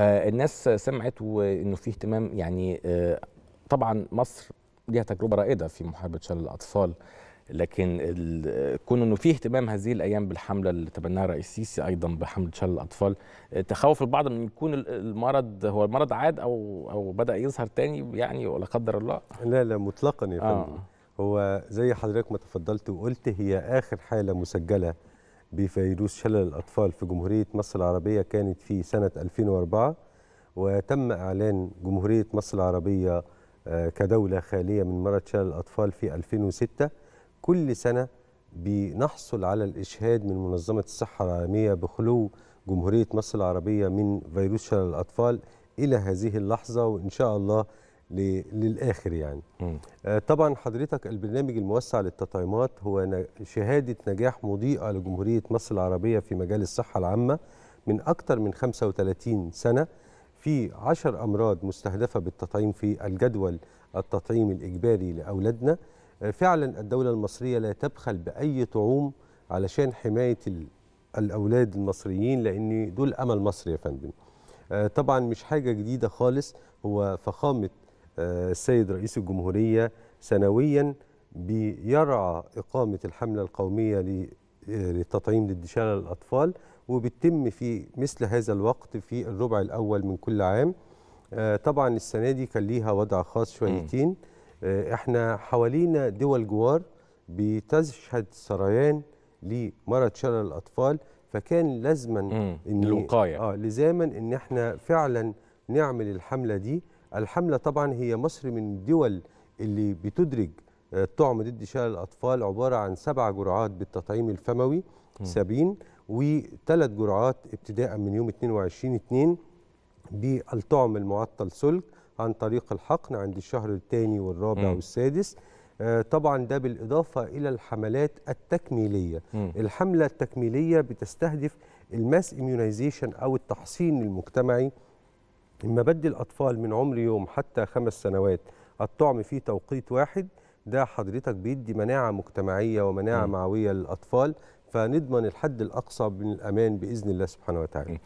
آه، الناس سمعت وانه في اهتمام يعني آه، طبعا مصر ليها تجربه رائده في محاربه شلل الاطفال لكن كون انه في اهتمام هذه الايام بالحمله اللي تبناها الرئيس السيسي ايضا بحمله شلل الاطفال آه، تخوف البعض من يكون المرض هو المرض عاد او او بدا يظهر تاني يعني ولا قدر الله لا لا مطلقا يا فندم آه. هو زي حضرتك ما تفضلت وقلت هي اخر حاله مسجله بفيروس شلل الأطفال في جمهورية مصر العربية كانت في سنة 2004 وتم إعلان جمهورية مصر العربية آه، كدولة خالية من مرض شلل الأطفال في 2006 كل سنة بنحصل على الإشهاد من منظمة الصحة العالمية بخلو جمهورية مصر العربية من فيروس شلل الأطفال إلى هذه اللحظة وإن شاء الله للاخر يعني آه طبعا حضرتك البرنامج الموسع للتطعيمات هو شهاده نجاح مضيئه لجمهوريه مصر العربيه في مجال الصحه العامه من اكثر من 35 سنه في 10 امراض مستهدفه بالتطعيم في الجدول التطعيم الاجباري لاولادنا آه فعلا الدوله المصريه لا تبخل باي طعوم علشان حمايه الاولاد المصريين لان دول امل مصر يا فندم آه طبعا مش حاجه جديده خالص هو فخامه آه، السيد رئيس الجمهورية سنويا بيرعى إقامة الحملة القومية للتطعيم آه، ضد شلل الأطفال وبتتم في مثل هذا الوقت في الربع الأول من كل عام آه، طبعا السنة دي كان ليها وضع خاص شويتين احنا حوالينا دول جوار بتشهد سريان لمرض شلل الأطفال فكان لازما ان الوقايه اه لزاما ان احنا فعلا نعمل الحمله دي الحملة طبعا هي مصر من الدول اللي بتدرج الطعم آه، ضد شلل الأطفال عبارة عن سبع جرعات بالتطعيم الفموي سابين وثلاث جرعات ابتداء من يوم 22 2 بالطعم المعطل سلك عن طريق الحقن عند الشهر الثاني والرابع م. والسادس آه، طبعا ده بالإضافة إلى الحملات التكميلية م. الحملة التكميلية بتستهدف الماس إميونيزيشن أو التحصين المجتمعي إما بدي الأطفال من عمر يوم حتى خمس سنوات الطعم في توقيت واحد ده حضرتك بيدي مناعة مجتمعية ومناعة م. معوية للأطفال فنضمن الحد الأقصى من الأمان بإذن الله سبحانه وتعالى